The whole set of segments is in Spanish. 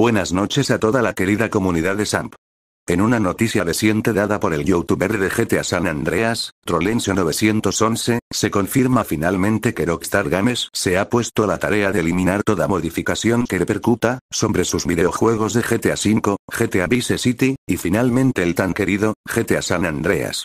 Buenas noches a toda la querida comunidad de SAMP. En una noticia reciente dada por el youtuber de GTA San Andreas, Trolencio911, se confirma finalmente que Rockstar Games se ha puesto a la tarea de eliminar toda modificación que repercuta sobre sus videojuegos de GTA V, GTA Vice City, y finalmente el tan querido, GTA San Andreas.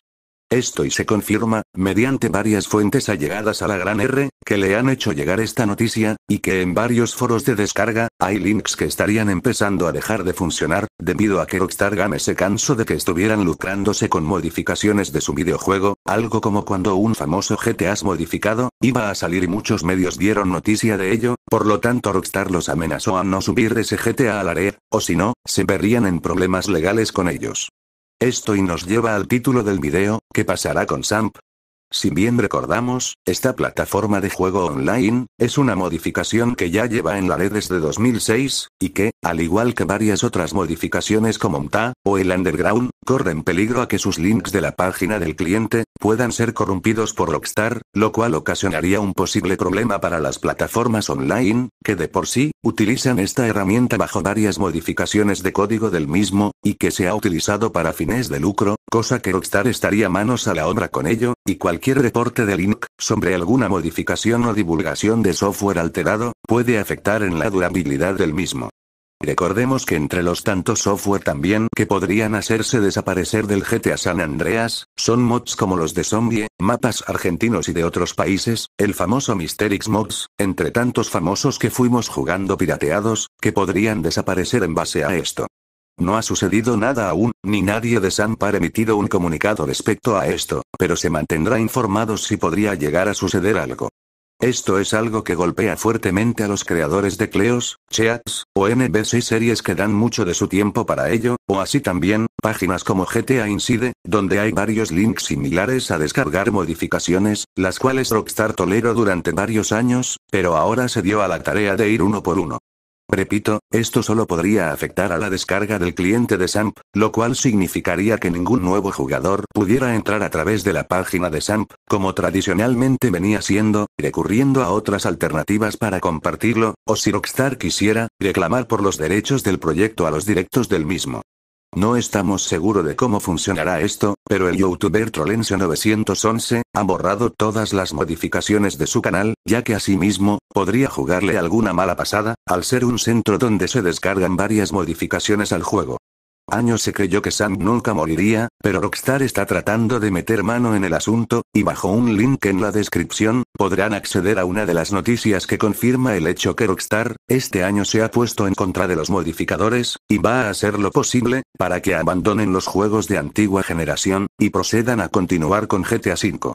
Esto y se confirma, mediante varias fuentes allegadas a la Gran R, que le han hecho llegar esta noticia, y que en varios foros de descarga, hay links que estarían empezando a dejar de funcionar, debido a que Rockstar Games se cansó de que estuvieran lucrándose con modificaciones de su videojuego, algo como cuando un famoso GTA modificado, iba a salir y muchos medios dieron noticia de ello, por lo tanto Rockstar los amenazó a no subir ese GTA a la red, o si no, se verían en problemas legales con ellos. Esto y nos lleva al título del video, ¿qué pasará con Samp? Si bien recordamos, esta plataforma de juego online, es una modificación que ya lleva en la red e desde 2006, y que, al igual que varias otras modificaciones como MTA, o el Underground, corren peligro a que sus links de la página del cliente, puedan ser corrompidos por Rockstar, lo cual ocasionaría un posible problema para las plataformas online, que de por sí, utilizan esta herramienta bajo varias modificaciones de código del mismo, y que se ha utilizado para fines de lucro, cosa que Rockstar estaría manos a la obra con ello, y cualquier reporte de Link sobre alguna modificación o divulgación de software alterado, puede afectar en la durabilidad del mismo. Recordemos que entre los tantos software también que podrían hacerse desaparecer del GTA San Andreas, son mods como los de Zombie, mapas argentinos y de otros países, el famoso Mysterix Mods, entre tantos famosos que fuimos jugando pirateados, que podrían desaparecer en base a esto. No ha sucedido nada aún, ni nadie de Sampa ha emitido un comunicado respecto a esto, pero se mantendrá informado si podría llegar a suceder algo. Esto es algo que golpea fuertemente a los creadores de Cleos, Cheats, o NBC series que dan mucho de su tiempo para ello, o así también, páginas como GTA Incide, donde hay varios links similares a descargar modificaciones, las cuales Rockstar toleró durante varios años, pero ahora se dio a la tarea de ir uno por uno. Repito, esto solo podría afectar a la descarga del cliente de SAMP, lo cual significaría que ningún nuevo jugador pudiera entrar a través de la página de SAMP, como tradicionalmente venía siendo, recurriendo a otras alternativas para compartirlo, o si Rockstar quisiera, reclamar por los derechos del proyecto a los directos del mismo. No estamos seguros de cómo funcionará esto, pero el youtuber trolencio 911 ha borrado todas las modificaciones de su canal, ya que asimismo, podría jugarle alguna mala pasada, al ser un centro donde se descargan varias modificaciones al juego años se creyó que Sam nunca moriría, pero Rockstar está tratando de meter mano en el asunto, y bajo un link en la descripción, podrán acceder a una de las noticias que confirma el hecho que Rockstar, este año se ha puesto en contra de los modificadores, y va a hacer lo posible, para que abandonen los juegos de antigua generación, y procedan a continuar con GTA V.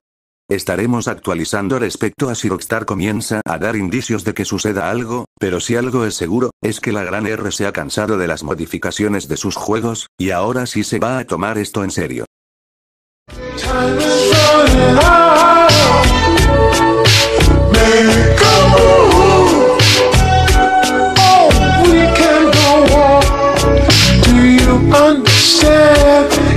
Estaremos actualizando respecto a si Rockstar comienza a dar indicios de que suceda algo, pero si algo es seguro, es que la gran R se ha cansado de las modificaciones de sus juegos, y ahora sí se va a tomar esto en serio. Oh,